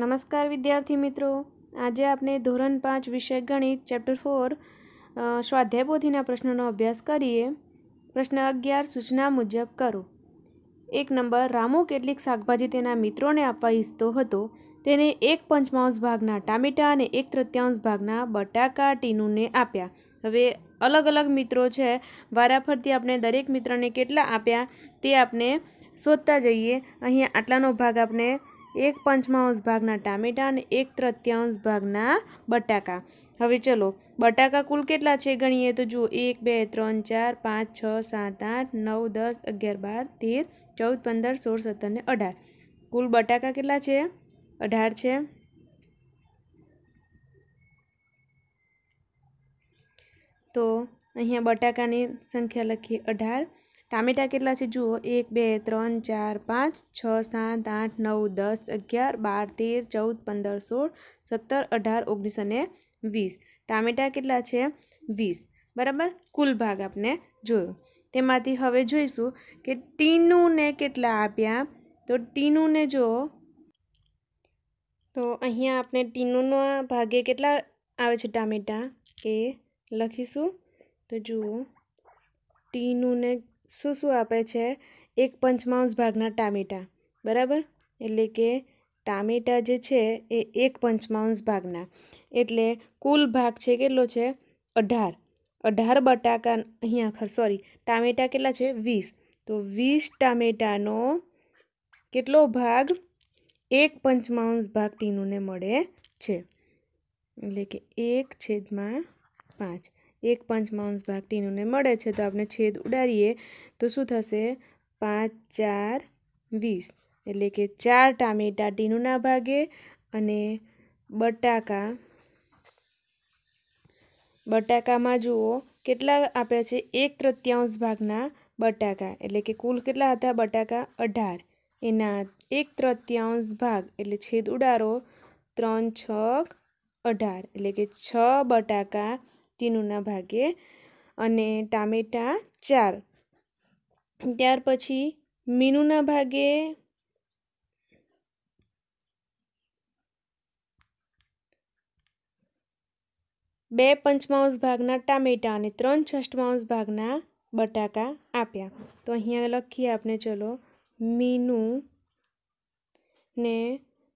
નમસ્કાર વિદ્યાર્થી મિત્રો આજે આપણે ધોરણ પાંચ વિષય ગણિત ચેપ્ટર ફોર સ્વાધ્યાય પ્રશ્નોનો અભ્યાસ કરીએ પ્રશ્ન અગિયાર સૂચના મુજબ કરો એક નંબર રામુ કેટલીક શાકભાજી તેના મિત્રોને આપવા ઈચ્છતો હતો તેને એક પંચમાંશ ભાગના ટામેટા અને એક તૃત્યાંશ ભાગના બટાકા ટીનુને આપ્યા હવે અલગ અલગ મિત્રો છે વારાફરતી આપણે દરેક મિત્રને કેટલા આપ્યા તે આપણે શોધતા જઈએ અહીંયા આટલાનો ભાગ આપણે એક પંચમાંશ ભાગના ટામેટાં અને એક તૃત્યાંશ ભાગના બટાકા હવે ચલો બટાકા કુલ કેટલા છે ગણીએ તો જુઓ એક બે ત્રણ ચાર પાંચ છ સાત આઠ નવ દસ અગિયાર બાર તેર ચૌદ પંદર સોળ સત્તર ને અઢાર કુલ બટાકા કેટલા છે અઢાર છે તો અહીંયા બટાકાની સંખ્યા લખીએ અઢાર ટામેટાં કેટલા છે જુઓ એક બે ત્રણ ચાર પાંચ છ સાત આઠ નવ દસ અગિયાર બાર તેર ચૌદ પંદર સોળ સત્તર અઢાર ઓગણીસ અને વીસ ટામેટાં કેટલા છે વીસ બરાબર કુલ ભાગ આપણે જોયો તેમાંથી હવે જોઈશું કે ટીનુને કેટલા આપ્યા તો ટીનુંને જો તો અહીંયા આપણે ટીનુના ભાગે કેટલા આવે છે ટામેટાં એ લખીશું તો જુઓ ટીનુંને શું શું આપે છે એક પંચમાંશ ભાગના ટામેટાં બરાબર એટલે કે ટામેટા જે છે એ એક પંચમાંશ ભાગના એટલે કુલ ભાગ છે કેટલો છે અઢાર અઢાર બટાકા અહીંયા ખર સોરી ટામેટાં કેટલા છે વીસ તો વીસ ટામેટાનો કેટલો ભાગ એક પંચમાંશ ભાગ ટીનુને મળે છે એટલે કે એક છેદમાં પાંચ એક પંચમાંશ ભાગ ટીનુંને મળે છે તો આપણે છેદ ઉડાડીએ તો શું થશે પાંચ ચાર વીસ એટલે કે ચાર ટામેટા ટીનુંના ભાગે અને બટાકા બટાકામાં જુઓ કેટલા આપ્યા છે એક તૃતીયાંશ ભાગના બટાકા એટલે કે કુલ કેટલા હતા બટાકા અઢાર એના એક તૃતીયાંશ ભાગ એટલે છેદ ઉડારો ત્રણ છ અઢાર એટલે કે છ બટાકા તીનુંના ભાગે અને ટામેટાં ચાર ત્યાર પછી મીનુના ભાગે બે પંચમાંશ ભાગના ટામેટાં અને ત્રણ છઠમાંશ ભાગના બટાકા આપ્યા તો અહીંયા લખીએ આપણે ચલો મીનુ ને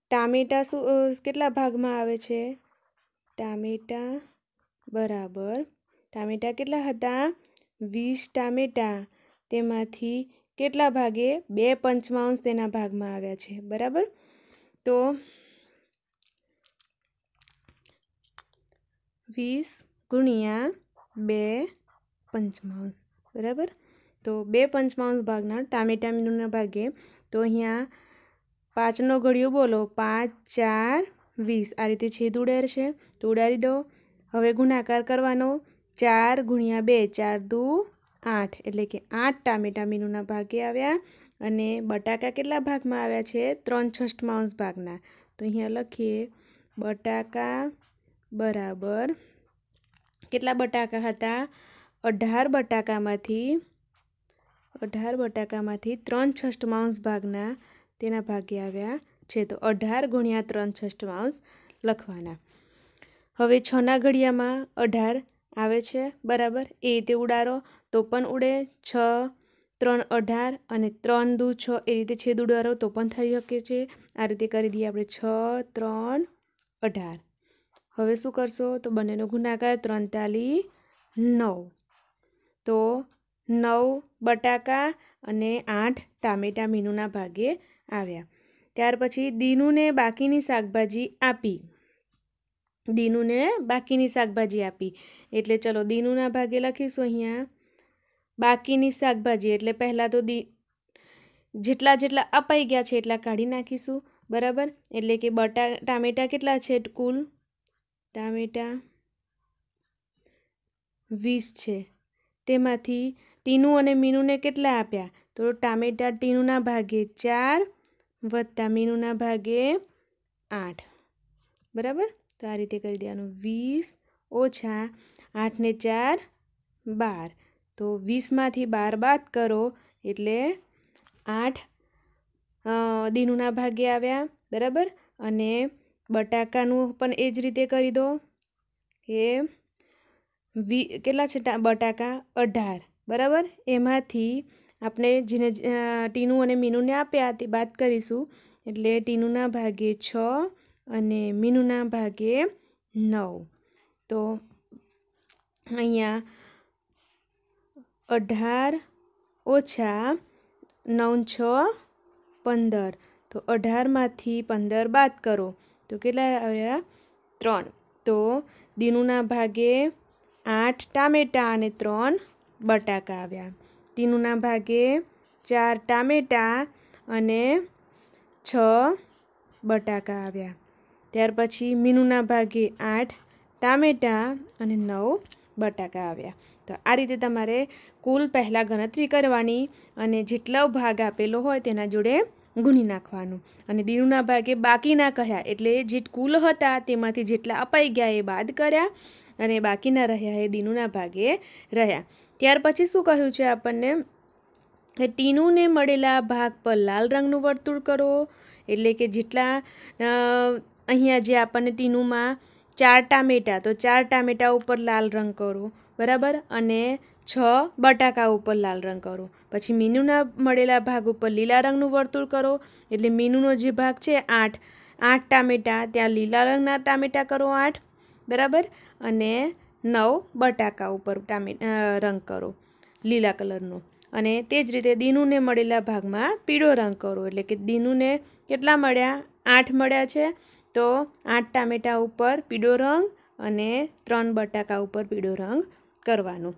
ટામેટાં શું કેટલા ભાગમાં આવે છે ટામેટાં બરાબર ટામેટાં કેટલા હતા વીસ ટામેટાં તેમાંથી કેટલા ભાગે બે પંચમાંશ તેના ભાગમાં આવ્યા છે બરાબર તો વીસ ગુણ્યા બે પંચમાંશ બરાબર તો બે પંચમાંશ ભાગના ટામેટા મીંડુના ભાગે તો અહીંયા પાંચનો ઘડિયો બોલો પાંચ ચાર વીસ આ રીતે છેદ ઉડાર છે તો ઉડાડી દો હવે ગુણાકાર કરવાનો ચાર ગુણ્યા બે ચાર દૂ આઠ એટલે કે આઠ ટામેટા મીનુના ભાગે આવ્યા અને બટાકા કેટલા ભાગમાં આવ્યા છે ત્રણ છઠ્ઠમાં અંશ ભાગના તો અહીંયા લખીએ બટાકા બરાબર કેટલા બટાકા હતા અઢાર બટાકામાંથી અઢાર બટાકામાંથી ત્રણ છઠ્ઠમાં અંશ ભાગના તેના ભાગે આવ્યા છે તો અઢાર ગુણ્યા ત્રણ છઠ્ઠમાં અંશ લખવાના હવે છના ઘડિયામાં અઢાર આવે છે બરાબર એ રીતે ઉડાડો તો પણ ઉડે છ ત્રણ અઢાર અને ત્રણ દુ છ એ રીતે છેદ ઉડાડો તો પણ થઈ શકે છે આ રીતે કરી દઈએ આપણે છ ત્રણ અઢાર હવે શું કરશો તો બંનેનો ગુનાકાર ત્રણતાલી નવ તો નવ બટાકા અને આઠ ટામેટા મીનુના ભાગે આવ્યા ત્યાર પછી દીનુને બાકીની શાકભાજી આપી દીનુને બાકીની શાકભાજી આપી એટલે ચલો દીનુના ભાગે લખીશું અહીંયા બાકીની શાકભાજી એટલે પહેલાં તો દી જેટલા જેટલા અપાઈ ગયા છે એટલા કાઢી નાખીશું બરાબર એટલે કે બટા ટામેટા કેટલા છે કુલ ટામેટા વીસ છે તેમાંથી ટીનુ અને મીનુને કેટલા આપ્યા તો ટામેટા ટીનુના ભાગે ચાર વત્તા મીનુના ભાગે આઠ બરાબર તો આ રીતે કરી દેવાનું વીસ ઓછા આઠને ચાર બાર તો વીસમાંથી બાર બાદ કરો એટલે આઠ દીનુના ભાગે આવ્યા બરાબર અને બટાકાનું પણ એ જ રીતે કરી દો કે વી કેટલા છે બટાકા અઢાર બરાબર એમાંથી આપણે જેને ટીનું અને મીનુને આપ્યા તે બાદ કરીશું એટલે ટીનુના ભાગે છ અને મીનુના ભાગે નવ તો અહીંયા અઢાર ઓછા નવ છ પંદર તો અઢારમાંથી પંદર બાદ કરો તો કેટલા આવ્યા ત્રણ તો દીનુના ભાગે આઠ ટામેટાં અને ત્રણ બટાકા આવ્યા તીનુના ભાગે ચાર ટામેટા અને છ બટાકા આવ્યા ત્યાર પછી મીનુના ભાગે આઠ ટામેટાં અને નવ બટાકા આવ્યા તો આ રીતે તમારે કુલ પહેલાં ગણતરી કરવાની અને જેટલો ભાગ આપેલો હોય તેના જોડે ગુણી નાખવાનું અને દીનુના ભાગે બાકીના કહ્યા એટલે જે કુલ હતા તેમાંથી જેટલા અપાઈ ગયા એ બાદ કર્યા અને બાકીના રહ્યા એ દીનુના ભાગે રહ્યા ત્યાર પછી શું કહ્યું છે આપણને કે ટીનુને મળેલા ભાગ પર લાલ રંગનું વર્તુળ કરો એટલે કે જેટલા અહીંયા જે આપણને ટીનુંમાં ચાર ટામેટાં તો ચાર ટામેટાં ઉપર લાલ રંગ કરો બરાબર અને છ બટાકા ઉપર લાલ રંગ કરો પછી મીનુના મળેલા ભાગ ઉપર લીલા રંગનું વર્તુળ કરો એટલે મીનુનો જે ભાગ છે આઠ આઠ ટામેટાં ત્યાં લીલા રંગના ટામેટાં કરો આઠ બરાબર અને નવ બટાકા ઉપર ટામે રંગ કરો લીલા કલરનો અને તે જ રીતે દીનુને મળેલા ભાગમાં પીળો રંગ કરો એટલે કે દીનુને કેટલા મળ્યા આઠ મળ્યા છે તો આઠ ટામેટાં ઉપર પીળો રંગ અને ત્રણ બટાકા ઉપર પીળો રંગ કરવાનો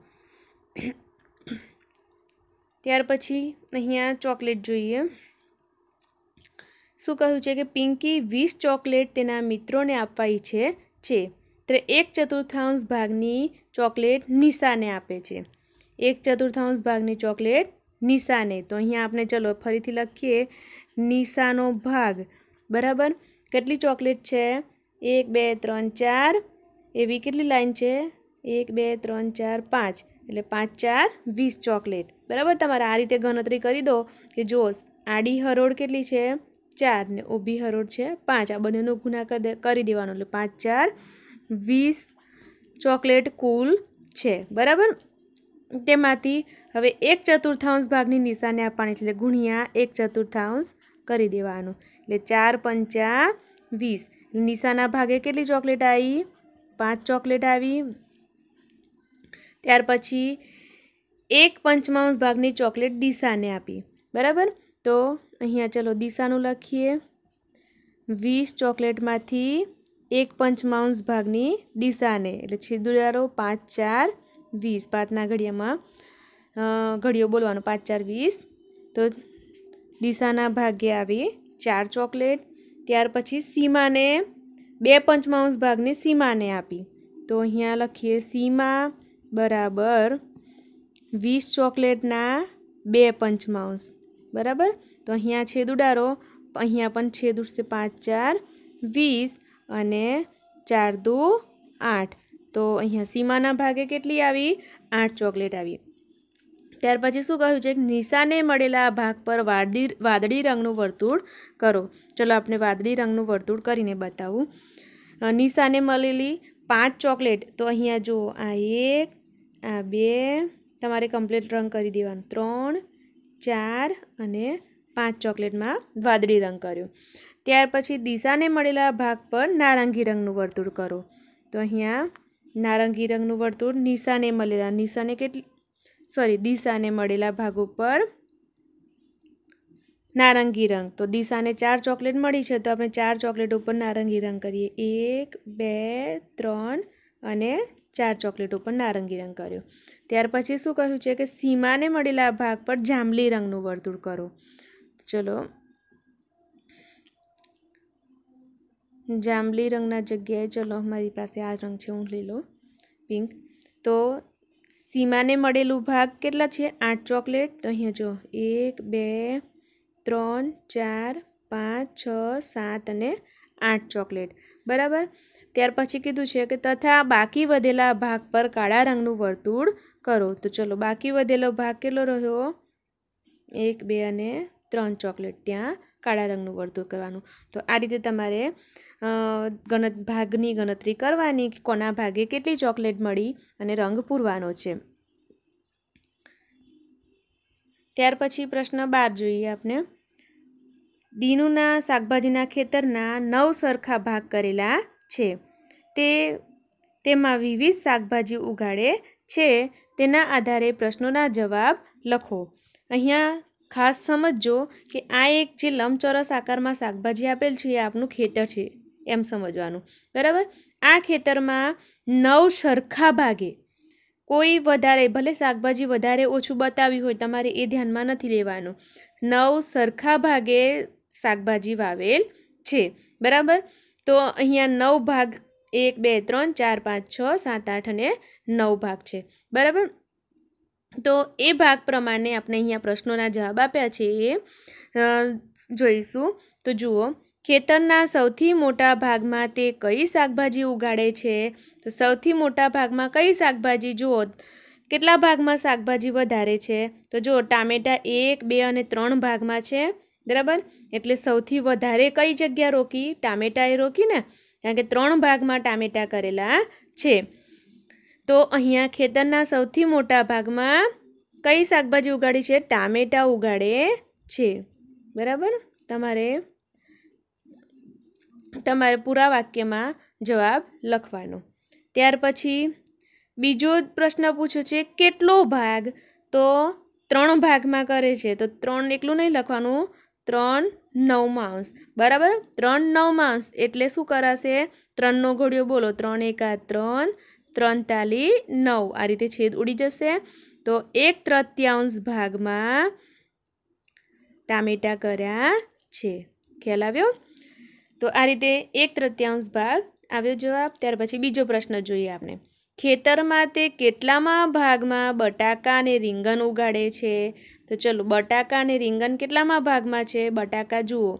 ત્યાર પછી અહીંયા ચોકલેટ જોઈએ શું કહ્યું છે કે પિંકી વીસ ચોકલેટ તેના મિત્રોને આપવા ઈચ્છે છે તે એક ચતુર્થાંશ ભાગની ચોકલેટ નિશાને આપે છે એક ચતુર્થાંશ ભાગની ચોકલેટ નિશાને તો અહીંયા આપણે ચલો ફરીથી લખીએ નિશાનો ભાગ બરાબર કેટલી ચોકલેટ છે એક બે ત્રણ ચાર એવી કેટલી લાઈન છે એક બે ત્રણ ચાર પાંચ એટલે પાંચ ચાર વીસ ચોકલેટ બરાબર તમારે આ રીતે ગણતરી કરી દો કે જો આડી હરોળ કેટલી છે ચાર ને ઊભી હરોળ છે પાંચ આ બંનેનો ગુણાકાર કરી દેવાનો એટલે પાંચ ચાર વીસ ચોકલેટ કુલ છે બરાબર તેમાંથી હવે એક ચતુર્થાંશ ભાગની નિશાને આપવાની છે એટલે ગુણ્યા એક ચતુર્થાંશ કરી દેવાનું એટલે ચાર પંચા વીસ નિશાના ભાગે કેટલી ચોકલેટ આવી પાંચ ચોકલેટ આવી ત્યાર પછી એક પંચમાંશ ભાગની ચોકલેટ દિશાને આપી બરાબર તો અહીંયા ચલો દિશાનું લખીએ વીસ ચોકલેટમાંથી એક પંચમાંશ ભાગની દિશાને એટલે છિદ્રદારો પાંચ ચાર વીસ પાંચના ઘડિયામાં ઘડિયો બોલવાનો પાંચ ચાર વીસ તો દિશાના ભાગે આવી ચાર ચોકલેટ ત્યાર પછી સીમાને બે પંચમાંશ ભાગની સીમાને આપી તો અહીંયા લખીએ સીમા બરાબર વીસ ચોકલેટના બે પંચમાંશ બરાબર તો અહીંયા છેદ ઉડારો અહીંયા પણ છેદ ઉડશે પાંચ ચાર વીસ અને ચાર દો આઠ તો અહીંયા સીમાના ભાગે કેટલી આવી આઠ ચોકલેટ આવી ત્યાર પછી શું કહ્યું છે કે નિશાને મળેલા ભાગ પર વાદળી વાદળી રંગનું વર્તુળ કરો ચલો આપણે વાદળી રંગનું વર્તુળ કરીને બતાવું નિશાને મળેલી પાંચ ચોકલેટ તો અહીંયા જુઓ આ એક આ બે તમારે કમ્પ્લીટ રંગ કરી દેવાનું ત્રણ ચાર અને પાંચ ચોકલેટમાં વાદળી રંગ કર્યો ત્યાર પછી દિશાને મળેલા ભાગ પર નારંગી રંગનું વર્તુળ કરો તો અહીંયા નારંગી રંગનું વર્તુળ નિશાને મળેલા નિશાને કેટલી સોરી દિશાને મળેલા ભાગ ઉપર નારંગી રંગ તો દિશાને ચાર ચોકલેટ મળી છે તો આપણે ચાર ચોકલેટ ઉપર નારંગી રંગ કરીએ એક બે ત્રણ અને ચાર ચોકલેટ ઉપર નારંગી રંગ કર્યો ત્યાર પછી શું કહ્યું છે કે સીમાને મળેલા ભાગ પર જાંબલી રંગનું વર્તુળ કરો ચલો જાંબલી રંગના જગ્યાએ ચલો અમારી પાસે આ રંગ છે હું લઈ લો પિંક તો સીમાને મળેલું ભાગ કેટલા છે આઠ ચોકલેટ તો અહીંયા જો એક બે ત્રણ ચાર પાંચ છ સાત અને આઠ ચોકલેટ બરાબર ત્યાર પછી કીધું છે કે તથા બાકી વધેલા ભાગ પર કાળા રંગનું વર્તુળ કરો તો ચલો બાકી વધેલો ભાગ કેટલો રહ્યો એક બે અને ત્રણ ચોકલેટ ત્યાં કાળા રંગનું વર્તુળ કરવાનું તો આ રીતે તમારે ગણત ભાગની ગણતરી કરવાની કે કોના ભાગે કેટલી ચોકલેટ મળી અને રંગ પૂરવાનો છે ત્યાર પછી પ્રશ્ન બાર જોઈએ આપણે દીનુના શાકભાજીના ખેતરના નવ સરખા ભાગ કરેલા છે તે તેમાં વિવિધ શાકભાજી ઉગાડે છે તેના આધારે પ્રશ્નોના જવાબ લખો અહીંયા ખાસ સમજજો કે આ એક જે લંબચોરસ આકારમાં શાકભાજી આપેલ છે એ આપનું ખેતર છે એમ સમજવાનું બરાબર આ ખેતરમાં નવ સરખા ભાગે કોઈ વધારે ભલે શાકભાજી વધારે ઓછું બતાવી હોય તમારે એ ધ્યાનમાં નથી લેવાનું નવ સરખા ભાગે શાકભાજી વાવેલ છે બરાબર તો અહીંયા નવ ભાગ એક બે ત્રણ ચાર પાંચ છ સાત આઠ અને નવ ભાગ છે બરાબર તો એ ભાગ પ્રમાણે આપણે અહીંયા પ્રશ્નોના જવાબ આપ્યા છે એ જોઈશું તો જુઓ ખેતરના સૌથી મોટા ભાગમાં તે કઈ શાકભાજી ઉગાડે છે તો સૌથી મોટા ભાગમાં કઈ શાકભાજી જુઓ કેટલા ભાગમાં શાકભાજી વધારે છે તો જુઓ ટામેટાં એક બે અને ત્રણ ભાગમાં છે બરાબર એટલે સૌથી વધારે કઈ જગ્યા રોકી ટામેટાએ રોકી ને કારણ કે ત્રણ ભાગમાં ટામેટાં કરેલા છે તો અહીંયા ખેતરના સૌથી મોટા ભાગમાં કઈ શાકભાજી ઉગાડી છે ટામેટા ઉગાડે છે બરાબર તમારે તમારે પૂરા વાક્યમાં જવાબ લખવાનો ત્યાર પછી બીજો પ્રશ્ન પૂછ્યો છે કેટલો ભાગ તો ત્રણ ભાગમાં કરે છે તો ત્રણ એકલું નહીં લખવાનું ત્રણ નવમાંશ બરાબર ત્રણ નવમાંશ એટલે શું કરાશે ત્રણનો ઘોડિયો બોલો ત્રણ એકા ત્રણ ત્રણ તાલી નવ આ રીતે છેદ ઉડી જશે તો એક તૃત્યાંશ ભાગમાં ટામેટા કર્યા છે ખ્યાલ આવ્યો તો આ રીતે એક તૃત્યાંશ ભાગ આવ્યો જવાબ ત્યાર પછી બીજો પ્રશ્ન જોઈએ આપણે ખેતરમાં તે કેટલામાં ભાગમાં બટાકા અને રીંગણ ઉગાડે છે તો ચલો બટાકા અને રીંગણ કેટલામાં ભાગમાં છે બટાકા જુઓ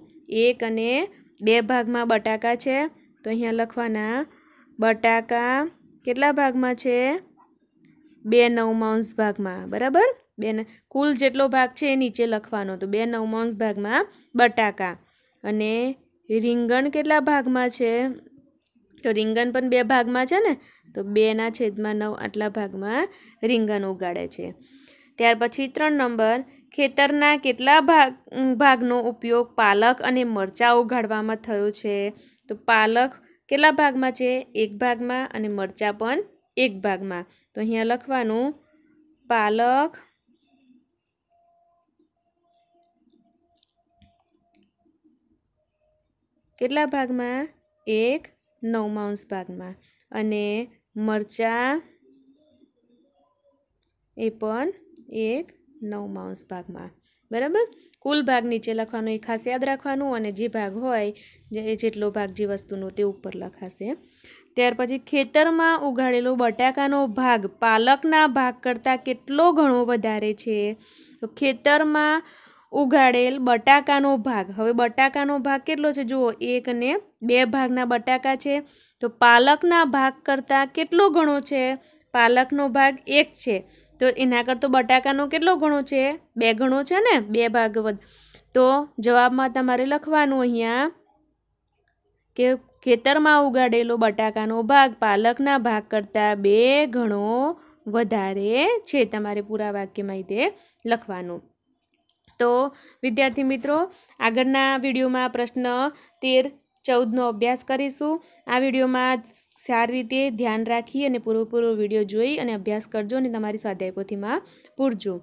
એક અને બે ભાગમાં બટાકા છે તો અહીંયા લખવાના બટાકા કેટલા ભાગમાં છે બે નવમાંશ ભાગમાં બરાબર બે કુલ જેટલો ભાગ છે એ નીચે લખવાનો તો બે નવમાંશ ભાગમાં બટાકા અને રીંગણ કેટલા ભાગમાં છે તો રીંગણ પણ બે ભાગમાં છે ને તો બેના છેદમાં નવ આટલા ભાગમાં રીંગણ ઉગાડે છે ત્યાર પછી ત્રણ નંબર ખેતરના કેટલા ભાગ ભાગનો ઉપયોગ પાલક અને મરચાં ઉગાડવામાં થયો છે તો પાલક કેટલા ભાગમાં છે એક ભાગમાં અને મરચાં પણ એક ભાગમાં તો અહીંયા લખવાનું પાલક કેટલા ભાગમાં એક નવમાંશ ભાગમાં અને મરચાં એ પણ એક નવમાંશ ભાગમાં બરાબર કુલ ભાગ નીચે લખવાનો એ ખાસ યાદ રાખવાનું અને જે ભાગ હોય જેટલો ભાગ જે વસ્તુનો તે ઉપર લખાશે ત્યાર પછી ખેતરમાં ઉગાડેલો બટાકાનો ભાગ પાલકના ભાગ કરતાં કેટલો ઘણો વધારે છે તો ખેતરમાં ઉગાડેલ બટાકાનો ભાગ હવે બટાકાનો ભાગ કેટલો છે જુઓ એક ને બે ભાગના બટાકા છે તો પાલકના ભાગ કરતાં કેટલો ઘણો છે પાલકનો ભાગ એક છે તો એના કરતો બટાકાનો કેટલો ઘણો છે બે ઘણો છે ને બે ભાગવત તો જવાબમાં તમારે લખવાનું અહીંયા કે ખેતરમાં ઉગાડેલો બટાકાનો ભાગ પાલકના ભાગ કરતાં બે ઘણો વધારે છે તમારે પૂરા વાક્યમાં તે લખવાનું તો વિદ્યાર્થી મિત્રો આગળના વિડીયોમાં પ્રશ્ન તેર ચૌદનો અભ્યાસ કરીશું આ વિડીયોમાં સારી રીતે ધ્યાન રાખી અને પૂરેપૂરો વિડીયો જોઈ અને અભ્યાસ કરજો અને તમારી સ્વાધ્યાય પોથીમાં પૂરજો